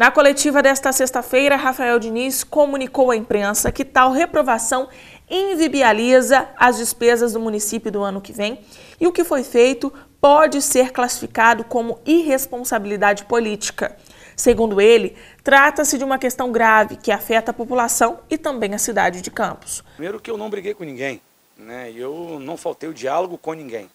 Na coletiva desta sexta-feira, Rafael Diniz comunicou à imprensa que tal reprovação invibializa as despesas do município do ano que vem e o que foi feito pode ser classificado como irresponsabilidade política. Segundo ele, trata-se de uma questão grave que afeta a população e também a cidade de Campos. Primeiro que eu não briguei com ninguém, né? eu não faltei o diálogo com ninguém.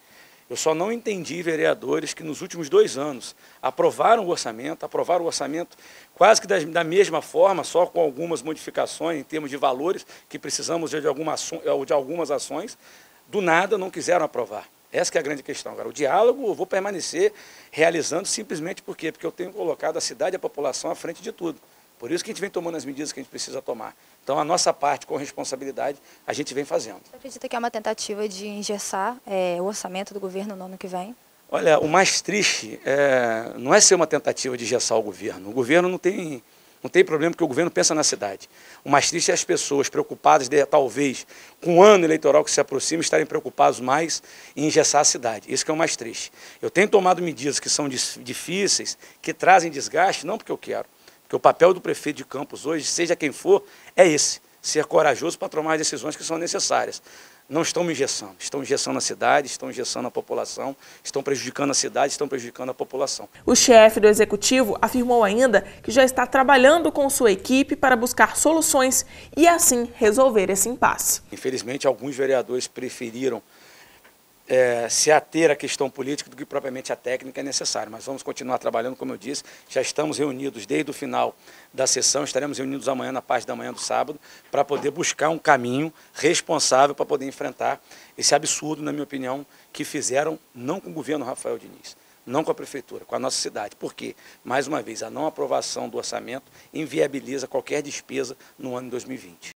Eu só não entendi vereadores que nos últimos dois anos aprovaram o orçamento, aprovaram o orçamento quase que da, mesma forma, só com algumas modificações em termos de valores, que precisamos de, alguma, eh, de algumas ações, do nada não quiseram aprovar. Essa é a grande questão. Agora, o diálogo eu vou permanecer realizando simplesmente por quê? Porque eu tenho colocado a cidade e a população à frente de tudo. Por isso que a gente vem tomando as medidas que a gente precisa tomar. Então, a nossa parte, com responsabilidade, a gente vem fazendo. Você acredita que é uma tentativa de engessar é, o orçamento do governo no ano que vem? Olha, o mais triste é, não é ser uma tentativa de engessar o governo. O governo não tem, não tem problema, porque o governo pensa na cidade. O mais triste é as pessoas preocupadas, de, talvez, com o ano eleitoral que se aproxima, estarem preocupados mais em engessar a cidade. Isso que é o mais triste. Eu tenho tomado medidas que são difíceis, que trazem desgaste, não porque eu quero, porque o papel do prefeito de Campos hoje, seja quem for, é esse: ser corajoso para tomar as decisões que são necessárias. Não estão me engessando, estão engessando a cidade, estão engessando a população, estão prejudicando a cidade, estão prejudicando a população. O chefe do executivo afirmou ainda que já está trabalhando com sua equipe para buscar soluções e assim resolver esse impasse. Infelizmente, alguns vereadores preferiram é, se ater à questão política do que propriamente a técnica é necessária. Mas vamos continuar trabalhando, como eu disse, já estamos reunidos desde o final da sessão, estaremos reunidos amanhã, na parte da manhã do sábado, para poder buscar um caminho responsável para poder enfrentar esse absurdo, na minha opinião, que fizeram não com o governo Rafael Diniz, não com a prefeitura, com a nossa cidade. Porque, mais uma vez, a não aprovação do orçamento inviabiliza qualquer despesa no ano de 2020.